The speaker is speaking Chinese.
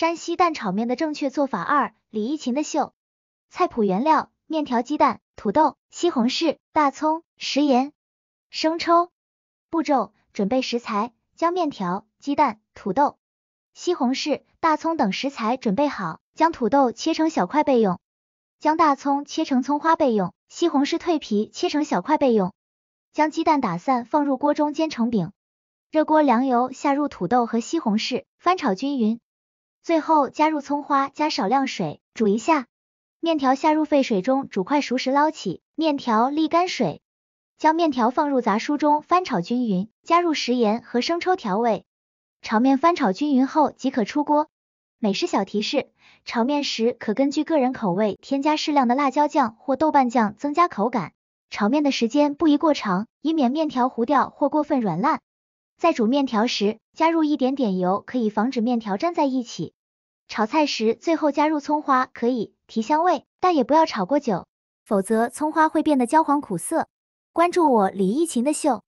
山西蛋炒面的正确做法二，李一勤的秀菜谱原料：面条、鸡蛋、土豆、西红柿、大葱、食盐、生抽。步骤：准备食材，将面条、鸡蛋、土豆、西红柿、大葱等食材准备好，将土豆切成小块备用，将大葱切成葱花备用，西红柿蜕皮切成小块备用。将鸡蛋打散放入锅中煎成饼，热锅凉油下入土豆和西红柿，翻炒均匀。最后加入葱花，加少量水煮一下。面条下入沸水中煮快熟时捞起，面条沥干水，将面条放入杂蔬中翻炒均匀，加入食盐和生抽调味，炒面翻炒均匀后即可出锅。美食小提示：炒面时可根据个人口味添加适量的辣椒酱或豆瓣酱增加口感。炒面的时间不宜过长，以免面条糊掉或过分软烂。在煮面条时，加入一点点油，可以防止面条粘在一起。炒菜时，最后加入葱花可以提香味，但也不要炒过久，否则葱花会变得焦黄苦涩。关注我，李一琴的秀。